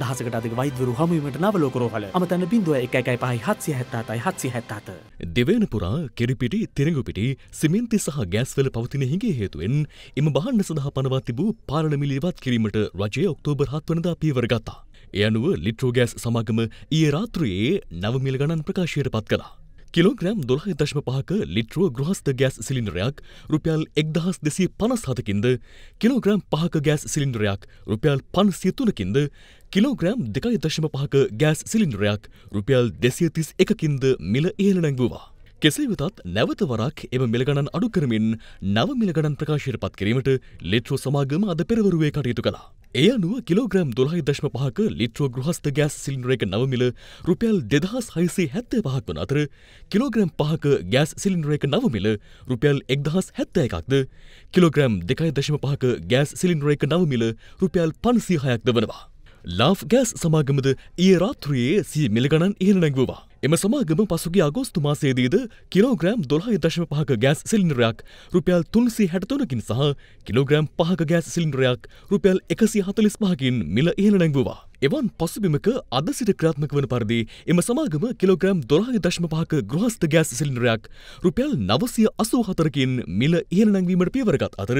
දහසකට අධික වෛද්‍යවරු හමුවීමට නවලෝකරෝහල අමතන්න බිඳුව එක එකයි පහයි හත්සිය හැත්තාතයි හත්සිය හැත්තාත. දෙවන පුරා කෙරිපිටි තිරඟුපිටි සිමෙන්ති සහ ගෑස්වල පවතින හිගේ හේතුවෙන් එම බහන්න සඳහා පනවා තිබූ පාලනමිලිවත් කිරීමට රජය ඔක්තෝබර් හත්වනදා පීවර ගත්තා. එ අනුව ලිට්‍රෝගෑස් සමාගම ඒ රාත්‍රයේ නවමිල් ගණන් ප්‍රකාශයට පත් කලා. කිලෝග්‍රම් දොළහ දශම පහක ලිට්‍රෝ ගෘහස්ත ගෑස් සිලින්ඩරයක් රුපියල් එක්දහස් දෙසේ පනස් හතකින්ද කිලෝග්‍රම් පහක ගෑස් සිලින්ඩරයක් රුපියල් පන්සිය තුනකින්ද කිලෝග්‍රෑම් දෙකයි දශම පහක ගෑස් සිලින්ඩරයක් රුපියල් දෙසියතිස් එකකින්ද මිල ඉහළ නැංගුවා. කෙසේ වෙතත් නැවත වරක් එම මිලගණන් අඩු කරමින් නව මිලගණන් ප්‍රකාශයට පත් කිරීමට ලිට්‍රෝ සමාගම අද පෙරවරුවේ කටයුතු කළා. ඒ අනුව කිලෝග්‍රෑම් දොළහි දශම පහක ලිට්‍රෝ ගෘහස්ත ගෑස් සිලින්ඩර එක නවමිල රුපියල් දෙදහස් හයිසේ හැත්තේ පහක් වන අතර කිලෝග්‍රෑම් පහක ගෑස් සිලින්ඩර එක නවමිල රුපියල් එක්දහස් හැත්ත එකක්ද කිලෝග්‍රෑම් දෙකයි දශම පහක ගෑස් සිලින්ඩර එක නවමිල රුපියල් පන්සිහයක් ද වනවා. ලාෆ් ගෑස් සමාගමද ඒ රාත්‍රයේ සී මිලගණන් ඉහළ නැගවවා. එම සමාගම පසුගේ අගෝස්තු මාසේදීද කිලෝග්‍රෑම් දොළහය දශම පහක ගෑස් සිලින්ඩරයක් රුපියල් තුන්සි හැටතොනකින් සහ කිලෝග්‍රෑම් පහක ගෑස් සිලින්ඩරයක් රුපියල් එකසි හතලිස් පහකින් මිල ඉහළ නැංගවවා. එවන් පසුබිමක අද සිට ක්‍රාත්මක වන පරිදි එම සමාගම කිලෝග්‍රම් දොළහ දශම පහක ගෘහස්ත ගෑස් සිලින්ඩරයක් රුපියල් නවසය අසූ හතරකින් මිල ඉහළ නැංවීමට පියවරගත් අතර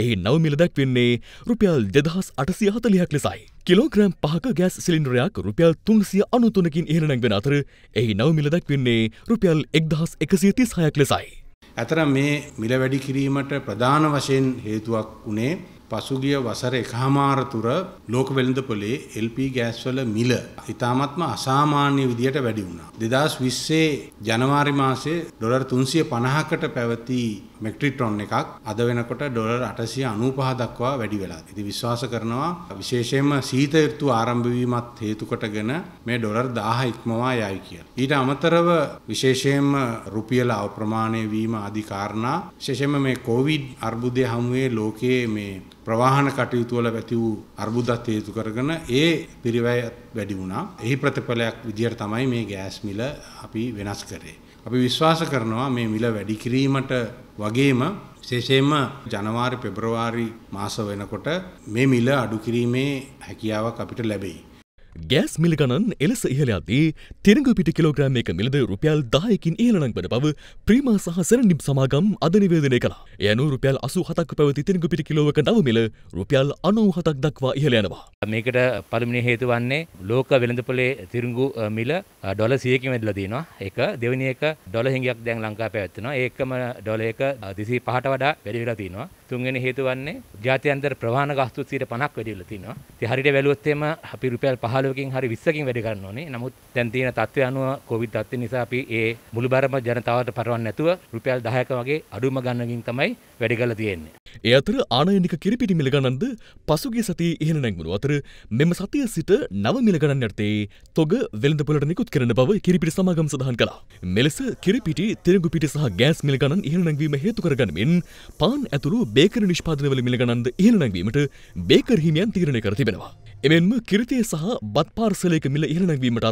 එහි නව මිල දැක්වෙන්නේ රුපියල් දෙදහස් අටසිය හතලියක් ලෙසයි. කිලෝග්‍රම් පහක ගෑස් සිලින්ඩරයක් රුපියල් තුන්සිය අනුතුනකින් ඉහළ නැංවෙන අතර එහි නව මිල දැක්වෙන්නේ රුපියල් එක්දහස් එකසිය තිස් හයක් ලෙසයි. ඇතර මේ මිල වැඩි කිරීමට ප්‍රධාන වශයෙන් හේතුවක් වනේ පසුගිය වසර එකහමාරතුර ලෝක වෙළඳපොලේ LP ගෑස්වල මිල ඉතාමත්ම අසාමාන්‍ය විදියට වැඩි වුණා. 2020 ජනවාරි මාසයේ ඩොලර් 350කට පැවති මෙට්‍රික් ටොන් එකක් අද වෙනකොට ඩොලර් 895 දක්වා වැඩි වෙලා. ඉතින් විශ්වාස කරනවා විශේෂයෙන්ම සීත ඍතු ආරම්භ වීමත් හේතු කොටගෙන මේ ඩොලර් 1000 ඉක්මවා යයි කියලා. ඊට අමතරව විශේෂයෙන්ම රුපියල අවප්‍රමාණය වීම ආදී කාරණා විශේෂයෙන්ම මේ කොවිඩ් අර්බුදය හමුවේ ලෝකයේ මේ ප්‍රවාහන කටයුතු වල ඇති වූ අර්බුදත් හේතු කරගෙන ඒ පිරිවැය වැඩි වුණා. එහි ප්‍රතිඵලයක් විදියට තමයි මේ ගෑස් මිල අපි වෙනස් කරේ. අපි විශ්වාස කරනවා මේ මිල වැඩි කිරීමට වගේම විශේෂයෙන්ම ජනවාරි පෙබරවාරි මාස වෙනකොට මේ මිල අඩු කිරීමේ හැකියාවක් අපිට ලැබෙයි. ගෑස් මිලගණන් එලෙස ඉහලයාදී තිරගු පිටි කිලෝග්‍රෑම් එක මිලද රුපියල් දායකින් ඒලනංබට බව ප්‍රීම සහසර නිම් සමාගම් අද නිවේදනය කලා යනු රුපියල් අසු හතක් පැවති තිරගු පිටි කිලෝක නව මිල රුපියල් අනූ හතක් දක්වා ඉහලයනවා. මේකට පළමිනි හේතු වන්නේ ලෝක වෙළඳපොලේ තිරංගු මිල ඩොල සියකින් වැදල දීනවා එක දෙවනි එක ඩොල හිඟයක් දැන් ලංකා පැවත්වෙනවා ඒකම ඩොල එක දිසි පහට වඩා වැඩිවෙලා තියෙනවා තුන්වෙනි හේතුව වන්නේ ජාත්‍යන්තර ප්‍රවාහන ගාස්තු 50ක් වැඩි වෙලා තිනවා. ඉතින් හරියට බැලුවොත් එහෙම අපි රුපියල් 15කින් හරි 20කින් වැඩි ගන්න ඕනේ. නමුත් දැන් තියෙන තත්ත්වය අනුව කොවිඩ් තත්ත්වය නිසා අපි ඒ මුළුබරම ජනතාවට පරවන්න නැතුව රුපියල් 10ක වගේ අඩුම ගණනකින් තමයි වැඩි කරලා තියෙන්නේ. ඒ අතර ආනයනික කිරිපිටි මිල ගණන්ද පසුගිය සතියේ ඉහළ නැංගුණු අතර මෙම සතිය සිට නව මිල ගණන් යටතේ තොග වෙළඳපොළට නිකුත් කරන බව කිරිපිටි සමාගම සඳහන් කළා. මෙලෙස කිරිපිටි, තිරඟු පිටි සහ ගෑස් මිල ගණන් ඉහළ නැංවීම හේතු කරගනිමින් පාන් ඇතුළු බේ බේකර නිෂ්පාදනවල මිලගණන්ද ඉහළ නැංවීමට බේකර් හිමියන් තීරණය කර තිබෙනවා. එමෙන්ම කිරිතය සහ බත් පාර්සලයක මිල ඉහළ නැංවීමටත්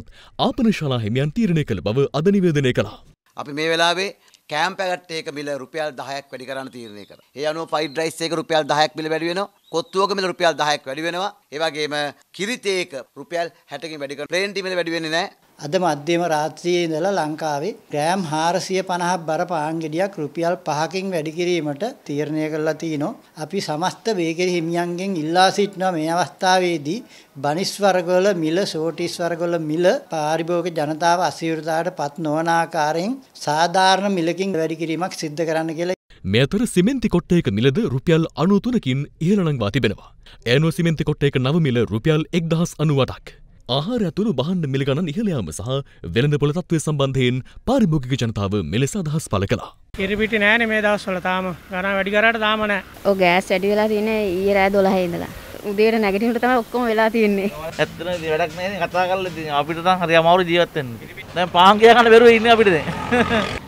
ආපනශාලා හිමියන් තීරණය කළ බව අද නිවේදනය කළා. අපි මේ වෙලාවේ කෑම් පැකට් එක මිල රුපියල් 10ක් වැඩි කරන්න තීරණය කළා. ඒ අනුව ෆ්‍රයිඩ් රයිස් එක රුපියල් 10ක් මිල වැඩි වෙනවා. කොත්තුවක මිල රුපියල් 10ක් වැඩි වෙනවා. ඒ වගේම කිරිතේක රුපියල් 60කින් වැඩි කරලා ප්ලේන් ටී මිල වැඩි වෙන්නේ නැහැ. අද මධ්‍යම රාත්‍රියේ ඉඳලා ලංකාවේ ග්‍රෑම් 450ක් බර පාන් ගෙඩියක් රුපියල් 5කින් වැඩි කිරීමට තීරණය කරලා තිනෝ. අපි සමස්ත බේකරි හිමියන්ගෙන් ඉල්ලා සිටිනවා මේ අවස්ථාවේදී බනිස් වර්ගවල මිල, සෝටිස් වර්ගවල මිල පාරිභෝගික ජනතාව අසීරුතාවටපත් නොවන ආකාරයෙන් සාධාරණ මිලකින් වැඩි කිරීමක් සිද්ධ කරන්න කියලා මෙතර සිමෙන්ති කොට්ටයක මිලද රුපියල් අනුතුනකින් ඉහළනංවා තිබෙනවා. ඇනෝ සිමෙන්ති කොට්ටයක නවමිල රුපියල් එක් දහස් අනුවටක්. ආහාර ඇතුළු බහන්න මිලගණන් ඉහළයාම සහ වෙළඳපොළ තත්ත්වය සම්බන්ධයෙන් පාරිභෝගික ජනතාව මෙලෙස අදහස් පළ කළා. ඉරිපිටි නෑනේ මේ දවස්වල තාම. ගණන් වැඩි කරාට තාම නෑ. ඔව් ගෑස් වැඩි වෙලා තියෙන්නේ ඊයේ රෑ 12 ඉඳලා. උදේට නැගිටිනකොට තමයි ඔක්කොම වෙලා තියෙන්නේ. ඇත්තටම වැඩක් නෑනේ කතා කරලා ඉතින් අපිට නම් හරි අමාරු ජීවත් වෙන්න. දැන් පාන් ගියා ගන්න බැරුව ඉන්නේ අපිට දැන්.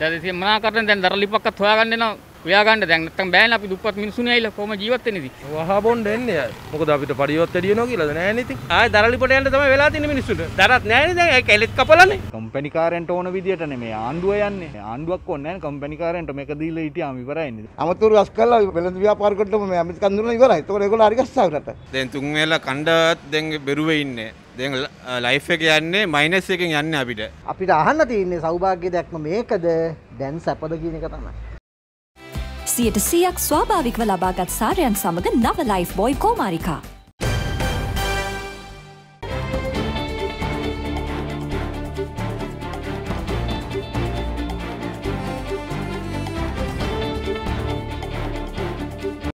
දැන් ඉතින් මනා කරන්නේ දැන් දරලිප්පක්වත් හොයාගන්න එනවා. ඔයාගන්න දැන් නැත්තම් බෑන අපි දුප්පත් මිනිස්සුනේ ඇවිල්ලා කොහොම ජීවත් වෙන්නේ ඉතින් වහා බොන්න එන්නේ අය මොකද අපිට පඩියවත් වැඩි වෙනවා කියලාද නෑනේ ඉතින් ආය දරලිපට යන්න තමයි වෙලා තින්නේ මිනිස්සුන්ට දරත් නෑනේ දැන් ඒ කැලෙත් කපලානේ කම්පැනි කාරෙන්ට ඕන විදියට නෙමේ ආණ්ඩුව යන්නේ ආණ්ඩුවක් ඕනේ නෑනේ කම්පැනි කාරෙන්ට මේක දීලා හිටියාම ඉවරයිනේ අමතරු අස් කළා වෙළඳ ව්‍යාපාර කරනකොට මේ අමිත් කන්දුරන ඉවරයි ඒතකොට ඒගොල්ලෝ හරි ගස්සා රට දැන් තුන් වෙලා කණ්ඩායත් දැන් බෙරුවේ ඉන්නේ දැන් ලයිෆ් එක යන්නේ මයිනස් එකෙන් යන්නේ අපිට අපිට අහන්න තියෙන්නේ සෞභාග්‍ය දැක්ම මේකද දැන් සැපද කියන එක තමයි සියට සීයක් ස්වාභාවිකව ලබාගත් සාරයන් සමඟ නව ලයිෆ් බොයි කෝමාරිකා